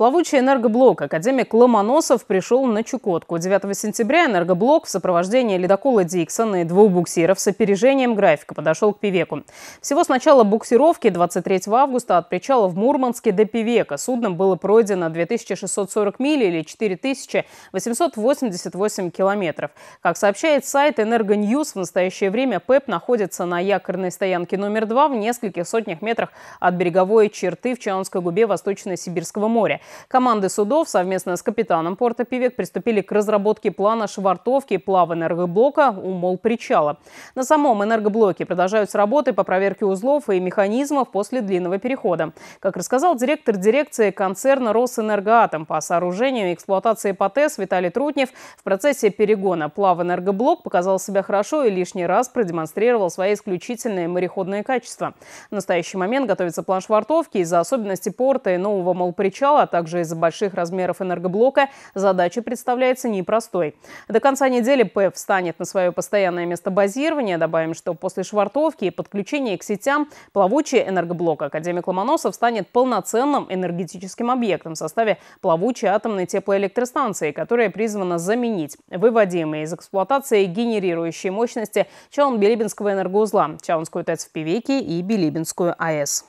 Плавучий энергоблок академик Ломоносов пришел на Чукотку. 9 сентября энергоблок в сопровождении ледокола Диксона и двух буксиров с опережением графика подошел к Певеку. Всего с начала буксировки 23 августа от причала в Мурманске до Певека судном было пройдено 2640 миль или 4888 километров. Как сообщает сайт «Энергоньюз», в настоящее время ПЭП находится на якорной стоянке номер два в нескольких сотнях метрах от береговой черты в Чаонской губе Восточно-Сибирского моря. Команды судов совместно с капитаном порта Пивек приступили к разработке плана швартовки плава энергоблока у мол причала. На самом энергоблоке продолжаются работы по проверке узлов и механизмов после длинного перехода. Как рассказал директор дирекции концерна «Росэнергоатом» по сооружению и эксплуатации ПАТЭС Виталий Трутнев, в процессе перегона плав энергоблок показал себя хорошо и лишний раз продемонстрировал свои исключительные мореходные качества. В настоящий момент готовится план швартовки из-за особенностей порта и нового мол причала, а также также из-за больших размеров энергоблока, задача представляется непростой. До конца недели ПЭФ встанет на свое постоянное место базирования. Добавим, что после швартовки и подключения к сетям плавучий энергоблок Академик Ломоносов станет полноценным энергетическим объектом в составе плавучей атомной теплоэлектростанции, которая призвана заменить выводимые из эксплуатации генерирующие мощности Чаун-Билибинского энергоузла, Чаунскую ТЭЦ в Певеке и Билибинскую АЭС.